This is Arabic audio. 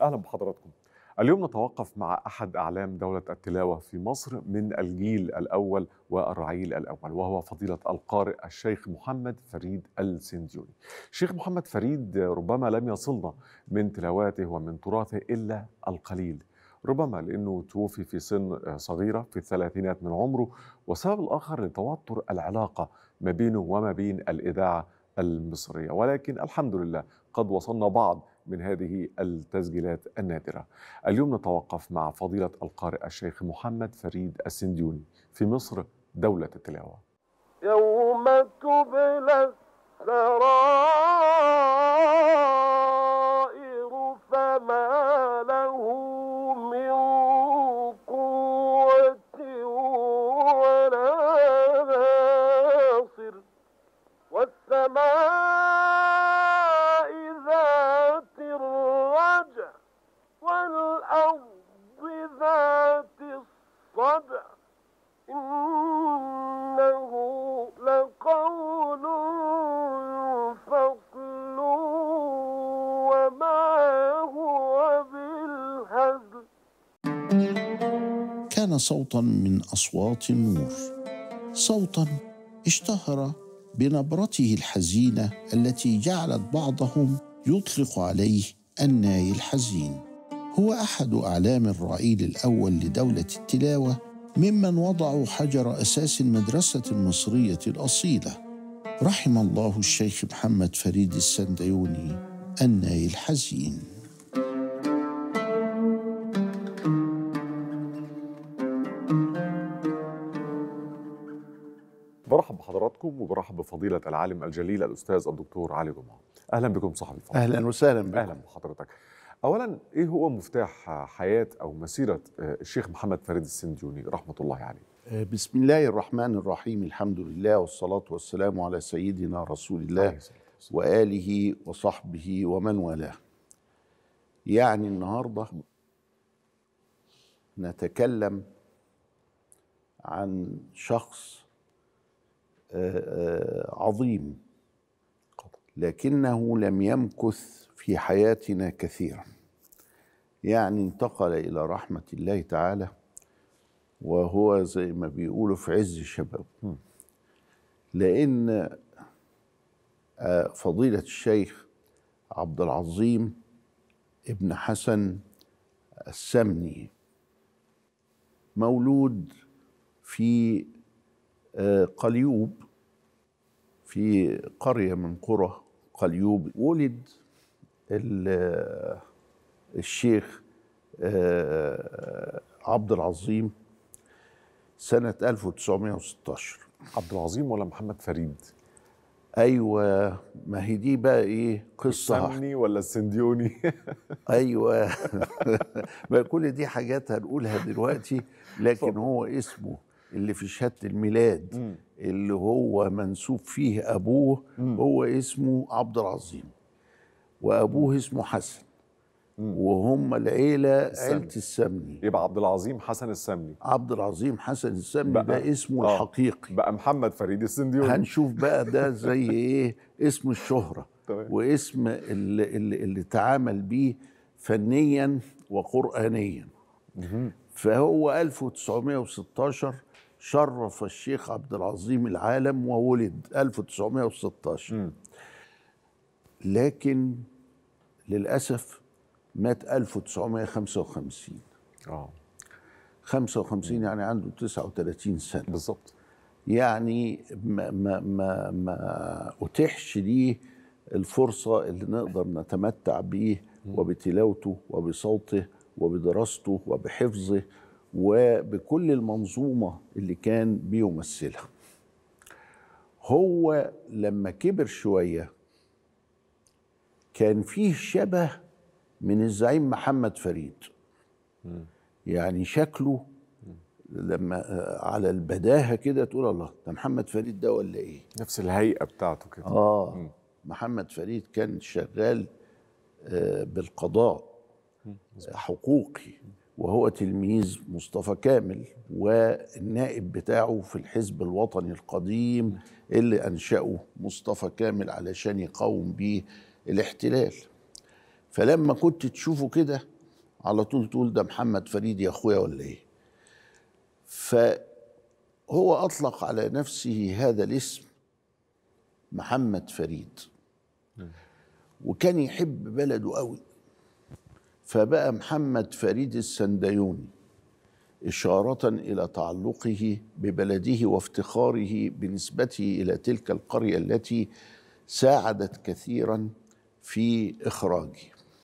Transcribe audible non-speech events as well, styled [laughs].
أهلا بحضراتكم اليوم نتوقف مع أحد أعلام دولة التلاوة في مصر من الجيل الأول والرعيل الأول وهو فضيلة القارئ الشيخ محمد فريد السنديوني. الشيخ محمد فريد ربما لم يصلنا من تلاواته ومن تراثه إلا القليل ربما لأنه توفي في سن صغيرة في الثلاثينات من عمره والسبب الآخر لتوتر العلاقة ما بينه وما بين الإذاعة المصرية ولكن الحمد لله قد وصلنا بعض من هذه التسجيلات النادرة اليوم نتوقف مع فضيلة القارئ الشيخ محمد فريد السنديوني في مصر دولة التلاوة يوم تبلى السرائر فما له من قوة والسماء كان صوتا من اصوات النور صوتا اشتهر بنبرته الحزينه التي جعلت بعضهم يطلق عليه الناي الحزين هو احد اعلام الرعيل الاول لدوله التلاوه ممن وضعوا حجر اساس المدرسه المصريه الاصيله رحم الله الشيخ محمد فريد السندعيوني الناي الحزين برحب بحضراتكم وبرحب بفضيلة العالم الجليل الأستاذ الدكتور علي جمعة أهلا بكم صاحب الفضل أهلا وسهلا بكم أهلا بحضرتك أولا إيه هو مفتاح حياة أو مسيرة الشيخ محمد فريد السنديوني رحمة الله عليه آه، بسم الله الرحمن الرحيم الحمد لله والصلاة والسلام على سيدنا رسول الله وآله وصحبه ومن والاه يعني النهاردة نتكلم عن شخص آه، آه، عظيم لكنه لم يمكث في حياتنا كثيرا يعني انتقل الى رحمه الله تعالى وهو زي ما بيقولوا في عز الشباب لان آه، فضيله الشيخ عبد العظيم ابن حسن السمني مولود في قليوب في قرية من قرى قليوب ولد الشيخ آه، عبد العظيم سنة 1916 عبد العظيم ولا محمد فريد؟ ايوه ما هي دي بقى ايه قصه السمني ولا السنديوني [laughs] ايوه [laughs] ما كل دي حاجات هنقولها دلوقتي لكن هو اسمه اللي في شهاده الميلاد م. اللي هو منسوب فيه ابوه م. هو اسمه عبد العظيم وابوه اسمه حسن وهم العيله عيله السمني يبقى عبد العظيم حسن السمني عبد العظيم حسن السمني بقى ده اسمه آه. الحقيقي بقى محمد فريد السنديوني هنشوف بقى ده [laughs] زي ايه اسم الشهره واسم اللي, اللي, اللي تعامل بيه فنيا وقرانيا فهو 1916 شرف الشيخ عبد العظيم العالم وولد 1916 لكن للأسف مات 1955 اه 55 يعني عنده 39 سنة بالظبط يعني ما ما ما, ما أتيحش ليه الفرصة اللي نقدر نتمتع بيه وبتلاوته وبصوته وبدراسته وبحفظه وبكل المنظومه اللي كان بيمثلها هو لما كبر شويه كان فيه شبه من الزعيم محمد فريد يعني شكله لما آه، على البداهه كده تقول الله ده محمد فريد ده ولا ايه نفس الهيئه بتاعته كده اه محمد فريد كان شغال آه، بالقضاء حقوقي وهو تلميذ مصطفى كامل والنائب بتاعه في الحزب الوطني القديم اللي أنشأه مصطفى كامل علشان يقاوم به الاحتلال فلما كنت تشوفه كده على طول تقول ده محمد فريد يا أخويا ولا إيه فهو أطلق على نفسه هذا الاسم محمد فريد نعم. وكان يحب بلده قوي فبقى محمد فريد السنديوني إشارة إلى تعلقه ببلده وافتخاره بنسبته إلى تلك القرية التي ساعدت كثيرا في إخراجه